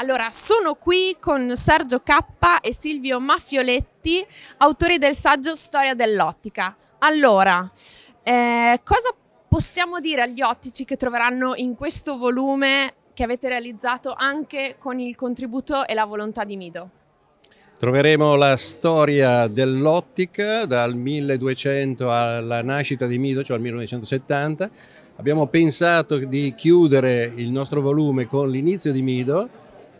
Allora, sono qui con Sergio Cappa e Silvio Maffioletti, autori del saggio Storia dell'ottica. Allora, eh, cosa possiamo dire agli ottici che troveranno in questo volume che avete realizzato anche con il contributo e la volontà di Mido? Troveremo la storia dell'ottica dal 1200 alla nascita di Mido, cioè al 1970. Abbiamo pensato di chiudere il nostro volume con l'inizio di Mido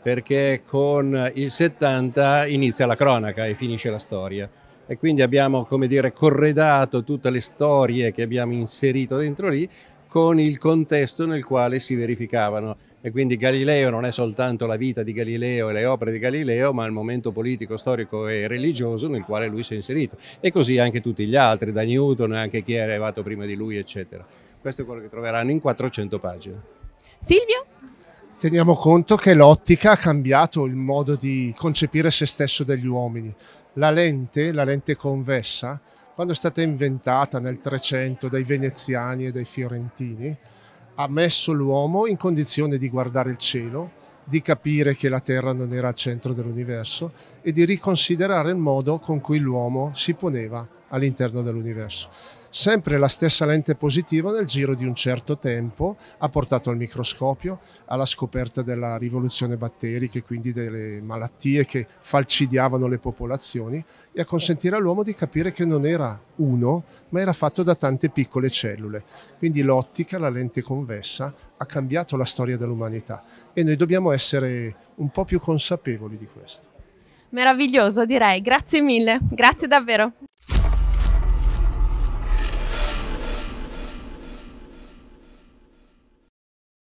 perché con il 70 inizia la cronaca e finisce la storia. E quindi abbiamo, come dire, corredato tutte le storie che abbiamo inserito dentro lì con il contesto nel quale si verificavano. E quindi Galileo non è soltanto la vita di Galileo e le opere di Galileo, ma il momento politico, storico e religioso nel quale lui si è inserito. E così anche tutti gli altri, da Newton, anche chi è arrivato prima di lui, eccetera. Questo è quello che troveranno in 400 pagine. Silvio? teniamo conto che l'ottica ha cambiato il modo di concepire se stesso degli uomini. La lente, la lente convessa, quando è stata inventata nel 300 dai veneziani e dai fiorentini, ha messo l'uomo in condizione di guardare il cielo, di capire che la Terra non era al centro dell'universo e di riconsiderare il modo con cui l'uomo si poneva all'interno dell'universo. Sempre la stessa lente positiva nel giro di un certo tempo ha portato al microscopio, alla scoperta della rivoluzione batterica e quindi delle malattie che falcidiavano le popolazioni e a consentire all'uomo di capire che non era uno, ma era fatto da tante piccole cellule. Quindi l'ottica, la lente convessa, ha cambiato la storia dell'umanità e noi dobbiamo essere un po' più consapevoli di questo. Meraviglioso direi, grazie mille, grazie davvero.